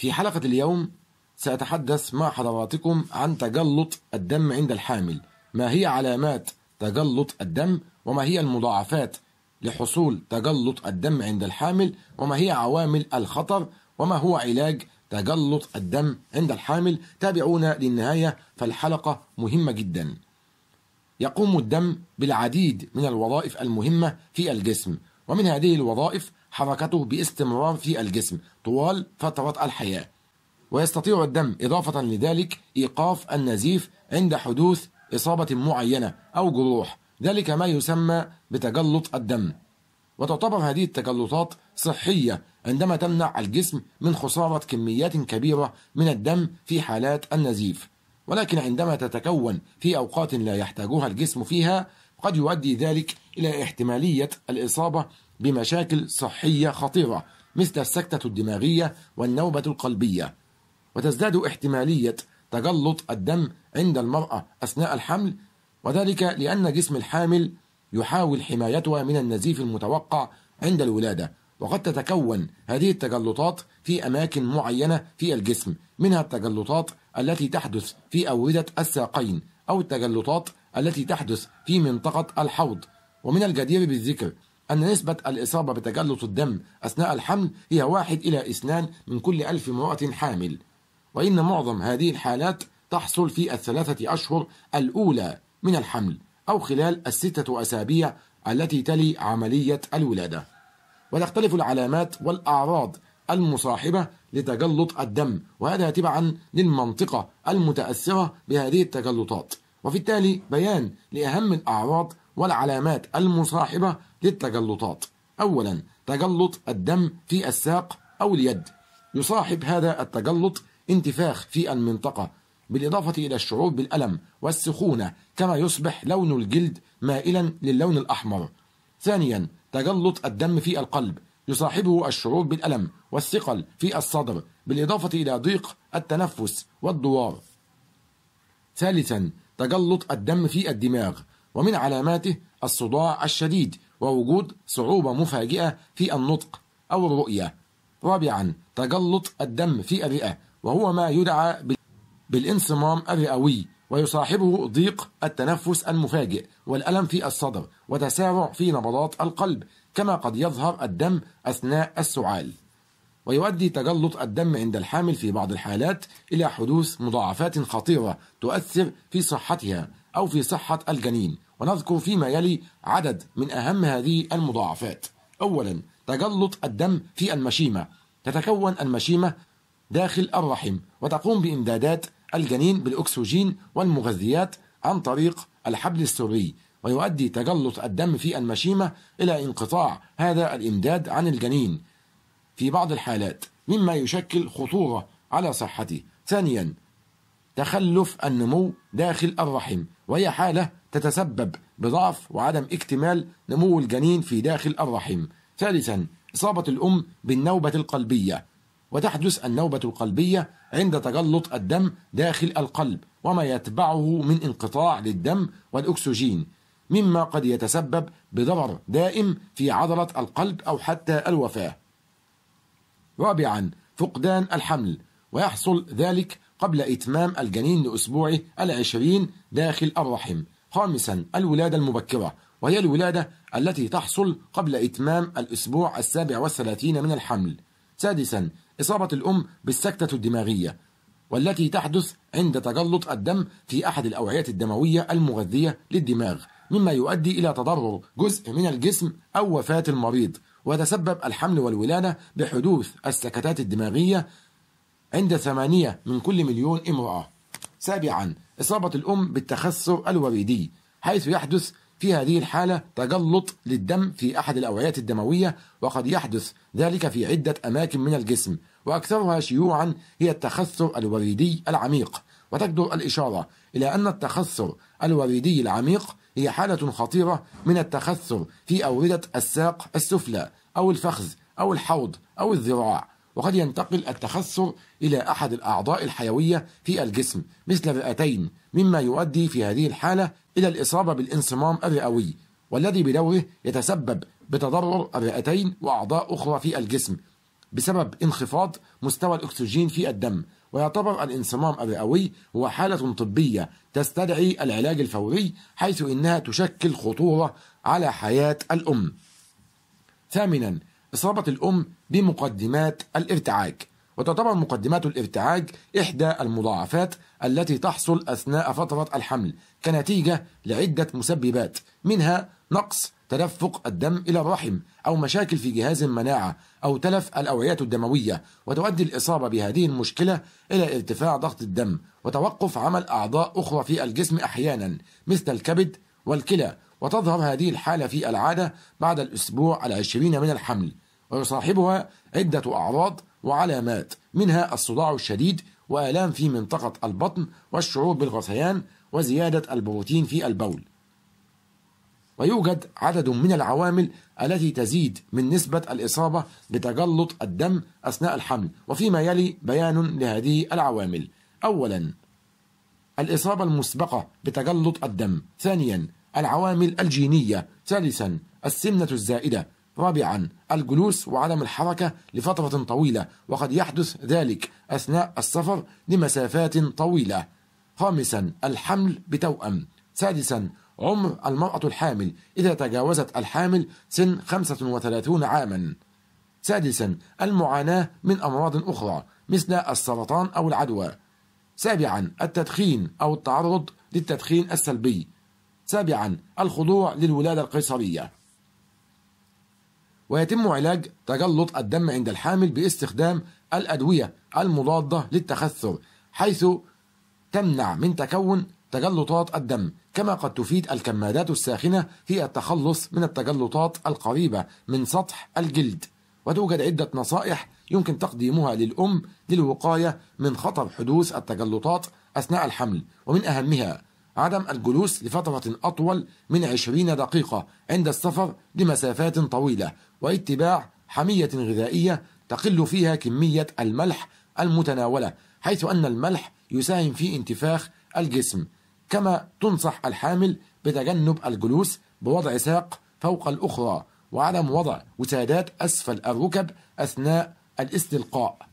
في حلقة اليوم سأتحدث مع حضراتكم عن تجلط الدم عند الحامل ما هي علامات تجلط الدم وما هي المضاعفات لحصول تجلط الدم عند الحامل وما هي عوامل الخطر وما هو علاج تجلط الدم عند الحامل تابعونا للنهاية فالحلقة مهمة جدا يقوم الدم بالعديد من الوظائف المهمة في الجسم ومن هذه الوظائف حركته باستمرار في الجسم طوال فترة الحياة ويستطيع الدم إضافة لذلك إيقاف النزيف عند حدوث إصابة معينة أو جروح ذلك ما يسمى بتجلط الدم وتعتبر هذه التجلطات صحية عندما تمنع الجسم من خسارة كميات كبيرة من الدم في حالات النزيف ولكن عندما تتكون في أوقات لا يحتاجها الجسم فيها وقد يؤدي ذلك إلى احتمالية الإصابة بمشاكل صحية خطيرة مثل السكتة الدماغية والنوبة القلبية وتزداد احتمالية تجلط الدم عند المرأة أثناء الحمل وذلك لأن جسم الحامل يحاول حمايتها من النزيف المتوقع عند الولادة وقد تتكون هذه التجلطات في أماكن معينة في الجسم منها التجلطات التي تحدث في أوردة الساقين أو التجلطات التي تحدث في منطقة الحوض ومن الجدير بالذكر أن نسبة الإصابة بتجلط الدم أثناء الحمل هي واحد إلى اثنان من كل ألف امرأة حامل وإن معظم هذه الحالات تحصل في الثلاثة أشهر الأولى من الحمل أو خلال الستة أسابيع التي تلي عملية الولادة وتختلف العلامات والأعراض المصاحبة لتجلط الدم وهذا تبعا للمنطقة المتأثرة بهذه التجلطات وفي التالي بيان لأهم الأعراض والعلامات المصاحبة للتجلطات أولا تجلط الدم في الساق أو اليد يصاحب هذا التجلط انتفاخ في المنطقة بالإضافة إلى الشعور بالألم والسخونة كما يصبح لون الجلد مائلا للون الأحمر ثانيا تجلط الدم في القلب يصاحبه الشعور بالألم والثقل في الصدر بالإضافة إلى ضيق التنفس والدوار ثالثا تجلط الدم في الدماغ ومن علاماته الصداع الشديد ووجود صعوبة مفاجئة في النطق أو الرؤية رابعا تجلط الدم في الرئة وهو ما يدعى بالانصمام الرئوي ويصاحبه ضيق التنفس المفاجئ والألم في الصدر وتسارع في نبضات القلب كما قد يظهر الدم أثناء السعال ويؤدي تجلط الدم عند الحامل في بعض الحالات إلى حدوث مضاعفات خطيرة تؤثر في صحتها أو في صحة الجنين ونذكر فيما يلي عدد من أهم هذه المضاعفات أولا تجلط الدم في المشيمة تتكون المشيمة داخل الرحم وتقوم بإمدادات الجنين بالأكسجين والمغذيات عن طريق الحبل السري ويؤدي تجلط الدم في المشيمة إلى انقطاع هذا الإمداد عن الجنين في بعض الحالات مما يشكل خطورة على صحته ثانيا تخلف النمو داخل الرحم وهي حالة تتسبب بضعف وعدم اكتمال نمو الجنين في داخل الرحم ثالثا إصابة الأم بالنوبة القلبية وتحدث النوبة القلبية عند تجلط الدم داخل القلب وما يتبعه من انقطاع للدم والأكسجين مما قد يتسبب بضرر دائم في عضلة القلب أو حتى الوفاة رابعا فقدان الحمل ويحصل ذلك قبل إتمام الجنين لأسبوعه العشرين داخل الرحم خامسا الولادة المبكرة وهي الولادة التي تحصل قبل إتمام الأسبوع السابع والثلاثين من الحمل سادسا إصابة الأم بالسكتة الدماغية والتي تحدث عند تجلط الدم في أحد الأوعية الدموية المغذية للدماغ مما يؤدي إلى تضرر جزء من الجسم أو وفاة المريض وتسبب الحمل والولادة بحدوث السكتات الدماغية عند ثمانية من كل مليون امرأة سابعا إصابة الأم بالتخثر الوريدي حيث يحدث في هذه الحالة تجلط للدم في أحد الأوعيات الدموية وقد يحدث ذلك في عدة أماكن من الجسم وأكثرها شيوعا هي التخثر الوريدي العميق وتجدر الإشارة إلى أن التخثر الوريدي العميق هي حالة خطيرة من التخثر في أوردة الساق السفلى أو الفخذ أو الحوض أو الذراع وقد ينتقل التخثر إلى أحد الأعضاء الحيوية في الجسم مثل الرئتين مما يؤدي في هذه الحالة إلى الإصابة بالانصمام الرئوي والذي بدوره يتسبب بتضرر الرئتين وأعضاء أخرى في الجسم بسبب انخفاض مستوى الأكسجين في الدم ويعتبر الانصمام الرئوي هو حالة طبية تستدعي العلاج الفوري حيث إنها تشكل خطورة على حياة الأم ثامنا إصابة الأم بمقدمات الارتعاج وتعتبر مقدمات الارتعاج إحدى المضاعفات التي تحصل أثناء فترة الحمل كنتيجة لعدة مسببات منها نقص تدفق الدم إلى الرحم أو مشاكل في جهاز المناعة أو تلف الأوعية الدموية وتؤدي الإصابة بهذه المشكلة إلى ارتفاع ضغط الدم وتوقف عمل أعضاء أخرى في الجسم أحيانا مثل الكبد والكلى وتظهر هذه الحالة في العادة بعد الأسبوع العشرين من الحمل ويصاحبها عدة أعراض وعلامات منها الصداع الشديد وآلام في منطقة البطن والشعور بالغثيان وزيادة البروتين في البول ويوجد عدد من العوامل التي تزيد من نسبة الإصابة بتجلط الدم أثناء الحمل وفيما يلي بيان لهذه العوامل أولا الإصابة المسبقة بتجلط الدم ثانيا العوامل الجينية ثالثا السمنة الزائدة رابعا الجلوس وعدم الحركة لفترة طويلة وقد يحدث ذلك أثناء السفر لمسافات طويلة خامسا الحمل بتوأم سادسا عمر المرأة الحامل إذا تجاوزت الحامل سن 35 عاما سادسا المعاناة من أمراض أخرى مثل السرطان أو العدوى سابعا التدخين أو التعرض للتدخين السلبي سابعا الخضوع للولادة القيصرية ويتم علاج تجلط الدم عند الحامل باستخدام الأدوية المضادة للتخثر حيث تمنع من تكون تجلطات الدم كما قد تفيد الكمادات الساخنة في التخلص من التجلطات القريبة من سطح الجلد وتوجد عدة نصائح يمكن تقديمها للأم للوقاية من خطر حدوث التجلطات أثناء الحمل ومن أهمها عدم الجلوس لفترة أطول من 20 دقيقة عند السفر لمسافات طويلة واتباع حمية غذائية تقل فيها كمية الملح المتناولة حيث أن الملح يساهم في انتفاخ الجسم كما تنصح الحامل بتجنب الجلوس بوضع ساق فوق الأخرى وعدم وضع وسادات أسفل الركب أثناء الاستلقاء